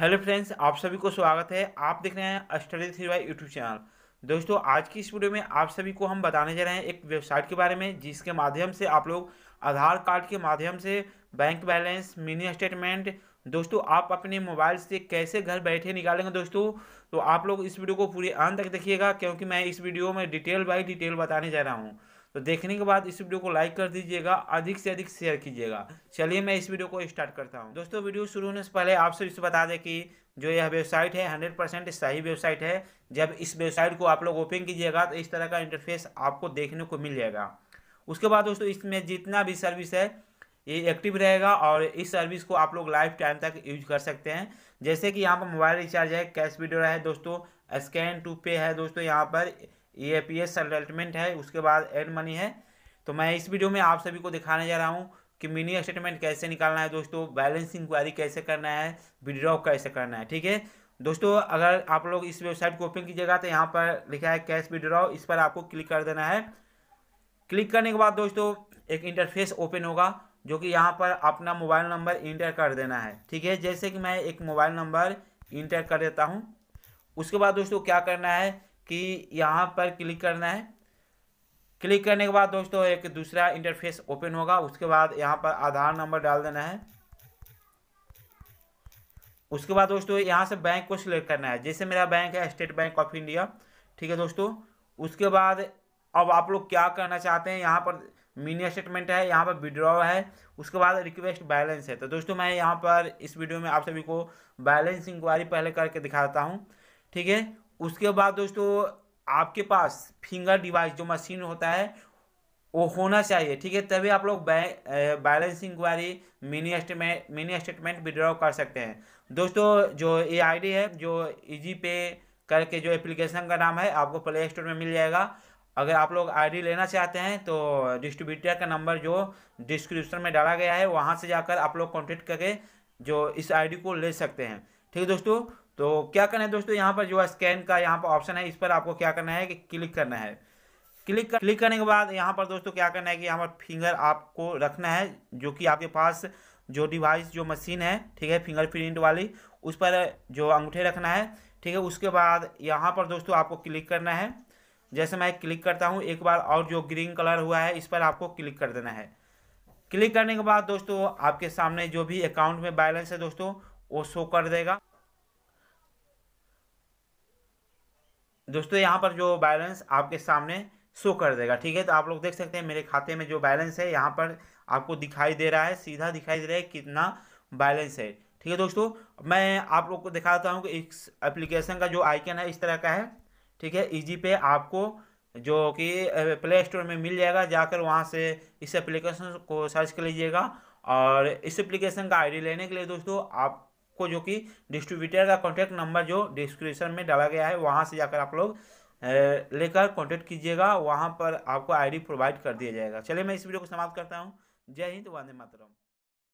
hello friends आप सभी को स्वागत है आप देख रहे हैं study three Y YouTube channel दोस्तों आज की इस वीडियो में आप सभी को हम बताने जा रहे हैं एक वेबसाइट के बारे में जिसके माध्यम से आप लोग आधार कार्ड के माध्यम से बैंक बैलेंस मिनी स्टेटमेंट दोस्तों आप अपने मोबाइल से कैसे घर बैठे निकालेंगे दोस्तों तो आप लोग इस वीडियो को पूरे अंत तक देखिएगा क्योंकि मैं इस वीडियो में डिटेल बाई डिटेल बताने जा रहा हूँ तो देखने के बाद इस वीडियो को लाइक कर दीजिएगा अधिक से अधिक शेयर कीजिएगा चलिए मैं इस वीडियो को स्टार्ट करता हूँ दोस्तों वीडियो शुरू होने से पहले आपसे इसे बता दें कि जो यह वेबसाइट है हंड्रेड परसेंट सही वेबसाइट है जब इस वेबसाइट को आप लोग ओपन कीजिएगा तो इस तरह का इंटरफेस आपको देखने को मिल जाएगा उसके बाद दोस्तों इसमें जितना भी सर्विस है ये एक्टिव रहेगा और इस सर्विस को आप लोग लाइफ टाइम तक यूज कर सकते हैं जैसे कि यहाँ पर मोबाइल रिचार्ज है कैश वीडियो है दोस्तों स्कैन टू पे है दोस्तों यहाँ पर ये पी एस सेटलमेंट है उसके बाद एड मनी है तो मैं इस वीडियो में आप सभी को दिखाने जा रहा हूँ कि मिनी स्टेटमेंट कैसे निकालना है दोस्तों बैलेंस इंक्वायरी कैसे करना है विड्रॉ कैसे करना है ठीक है दोस्तों अगर आप लोग इस वेबसाइट को ओपन कीजिएगा तो यहाँ पर लिखा है कैश विड्रॉ इस पर आपको क्लिक कर देना है क्लिक करने के बाद दोस्तों एक इंटरफेस ओपन होगा जो कि यहाँ पर अपना मोबाइल नंबर इंटर कर देना है ठीक है जैसे कि मैं एक मोबाइल नंबर इंटर कर देता हूँ उसके बाद दोस्तों क्या करना है कि यहाँ पर क्लिक करना है क्लिक करने के बाद दोस्तों एक दूसरा इंटरफेस ओपन होगा उसके बाद यहाँ पर आधार नंबर डाल देना है उसके बाद दोस्तों यहाँ से बैंक को सिलेक्ट करना है जैसे मेरा बैंक है स्टेट बैंक ऑफ इंडिया ठीक है दोस्तों उसके बाद अब आप लोग क्या करना चाहते हैं यहाँ पर मिनी स्टेटमेंट है यहाँ पर विड्रॉ है उसके बाद रिक्वेस्ट बैलेंस है तो दोस्तों मैं यहाँ पर इस वीडियो में आप सभी को बैलेंस इंक्वायरी पहले करके दिखाता हूँ ठीक है उसके बाद दोस्तों आपके पास फिंगर डिवाइस जो मशीन होता है वो होना चाहिए ठीक है तभी आप लोग balance enquiry mini statement mini statement withdraw कर सकते हैं दोस्तों जो ये आईडी है जो इजी पे करके जो एप्लीकेशन का नाम है आपको प्ले स्टोर में मिल जाएगा अगर आप लोग आईडी लेना चाहते हैं तो डिस्ट्रीब्यूटर का नंबर जो डिस्क्रिप्शन में डाला गया है वहाँ से जाकर आप लोग कॉन्टेक्ट करके जो इस आईडी को ले सकते हैं ठीक है दोस्तों तो क्या करना है दोस्तों यहाँ पर जो है स्कैन का यहाँ पर ऑप्शन है इस पर आपको क्या करना है कि क्लिक करना है क्लिक कर, क्लिक करने के बाद यहाँ पर दोस्तों क्या करना है कि यहाँ पर फिंगर आपको रखना है जो कि आपके पास जो डिवाइस जो मशीन है ठीक है फिंगरप्रिंट वाली उस पर जो अंगूठे रखना है ठीक है उसके बाद यहाँ पर दोस्तों आपको क्लिक करना है जैसे मैं क्लिक करता हूँ एक बार और जो ग्रीन कलर हुआ है इस पर आपको क्लिक कर देना है क्लिक करने के बाद दोस्तों आपके सामने जो भी अकाउंट में बैलेंस है दोस्तों वो शो कर देगा दोस्तों यहाँ पर जो बैलेंस आपके सामने शो कर देगा ठीक है तो आप लोग देख सकते हैं मेरे खाते में जो बैलेंस है यहाँ पर आपको दिखाई दे रहा है सीधा दिखाई दे रहा है कितना बैलेंस है ठीक है दोस्तों मैं आप लोग को दिखाता हूँ कि इस एप्लीकेशन का जो आइकन है इस तरह का है ठीक है इजी पे आपको जो कि प्ले स्टोर में मिल जाएगा जाकर वहाँ से इस एप्लीकेशन को सर्च कर लीजिएगा और इस एप्लीकेशन का आईडी लेने के लिए दोस्तों आप को जो कि डिस्ट्रीब्यूटर का कॉन्टैक्ट नंबर जो डिस्क्रिप्शन में डाला गया है वहाँ से जाकर आप लोग लेकर कॉन्टैक्ट कीजिएगा वहाँ पर आपको आईडी प्रोवाइड कर दिया जाएगा चलिए मैं इस वीडियो को समाप्त करता हूँ जय हिंद वंदे मातरम